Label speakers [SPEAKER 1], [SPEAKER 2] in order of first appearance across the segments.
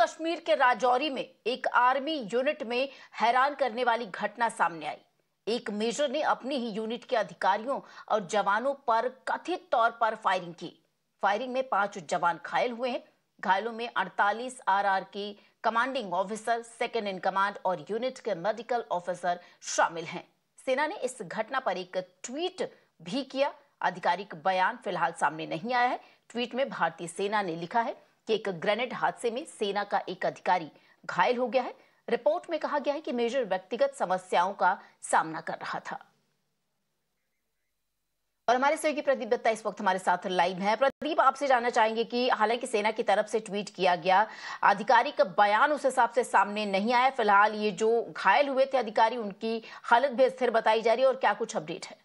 [SPEAKER 1] कश्मीर के राजौरी में एक आर्मी यूनिट में हैरान करने वाली घटना सामने आई एक मेजर ने अपनी ही यूनिट के अधिकारियों और जवानों पर कथित तौर पर फायरिंग की फायरिंग में पांच जवान घायल हुए हैं घायलों में 48 आरआर के commanding officer second in command और यूनिट के मेडिकल ऑफिसर शामिल हैं सेना ने इस घटना पर एक ट्वीट भी किया आधिकारिक बयान फिलहाल सामने नहीं आया है ट्वीट में भारतीय सेना ने लिखा है कि एक ग्रेनेड हादसे में सेना का एक अधिकारी घायल हो गया है रिपोर्ट में कहा गया है कि मेजर व्यक्तिगत समस्याओं का सामना कर रहा था और हमारे सहयोगी प्रदीप दत्ता इस वक्त हमारे साथ लाइव है प्रदीप आपसे जानना चाहेंगे कि हालांकि सेना की तरफ से ट्वीट किया गया अधिकारी का बयान उस हिसाब से सामने नहीं आया फिलहाल ये जो घायल हुए थे अधिकारी उनकी हालत भी स्थिर बताई जा रही है और क्या कुछ अपडेट है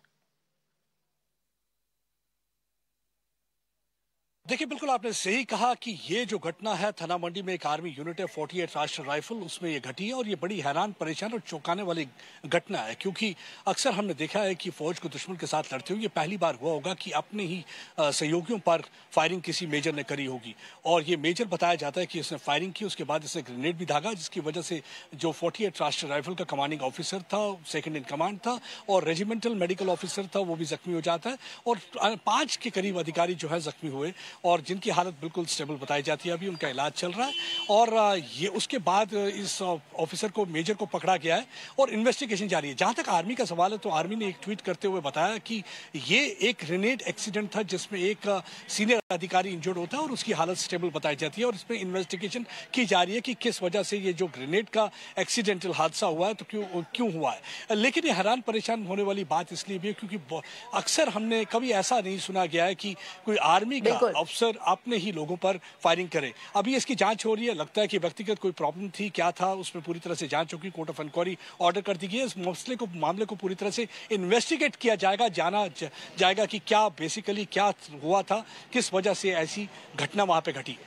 [SPEAKER 2] देखिए बिल्कुल आपने सही कहा कि ये जो घटना है थाना मंडी में एक आर्मी यूनिट है फोर्टी एट राष्ट्र राइफल उसमें ये घटी है और ये बड़ी हैरान परेशान और चौंकाने वाली घटना है क्योंकि अक्सर हमने देखा है कि फौज को दुश्मन के साथ लड़ते हुए ये पहली बार हुआ होगा कि अपने ही सहयोगियों पर फायरिंग किसी मेजर ने करी होगी और ये मेजर बताया जाता है कि इसने फायरिंग की उसके बाद इसने ग्रेनेड भी धागा जिसकी वजह से जो फोर्टी राष्ट्र राइफल का कमांडिंग ऑफिसर था सेकेंड इन कमांड था और रेजिमेंटल मेडिकल ऑफिसर था वो भी जख्मी हो जाता है और पाँच के करीब अधिकारी जो है जख्मी हुए और जिनकी हालत बिल्कुल स्टेबल बताई जाती है अभी उनका इलाज चल रहा है और ये उसके बाद इस ऑफिसर को मेजर को पकड़ा गया है और इन्वेस्टिगेशन जारी है जहाँ तक आर्मी का सवाल है तो आर्मी ने एक ट्वीट करते हुए बताया कि ये एक ग्रेनेड एक्सीडेंट था जिसमें एक सीनियर अधिकारी इंजर्ड होता है और उसकी हालत स्टेबल बताई जाती है और इसमें इन्वेस्टिगेशन की जा रही है कि किस वजह से ये जो ग्रेनेड का एक्सीडेंटल हादसा हुआ है तो क्यों क्यों हुआ है लेकिन ये हैरान परेशान होने वाली बात इसलिए भी है क्योंकि अक्सर हमने कभी ऐसा नहीं सुना गया है कि कोई आर्मी का अफसर अपने ही लोगों पर फायरिंग करे अभी इसकी जांच हो रही है लगता है कि व्यक्तिगत कोई प्रॉब्लम थी क्या था उसमें पूरी तरह से जांच होगी कोर्ट ऑफ इंक्वायरी ऑर्डर कर दी गई है इस मसले को मामले को पूरी तरह से इन्वेस्टिगेट किया जाएगा जाना जाएगा कि क्या बेसिकली क्या हुआ था किस वजह से ऐसी घटना वहाँ पर घटी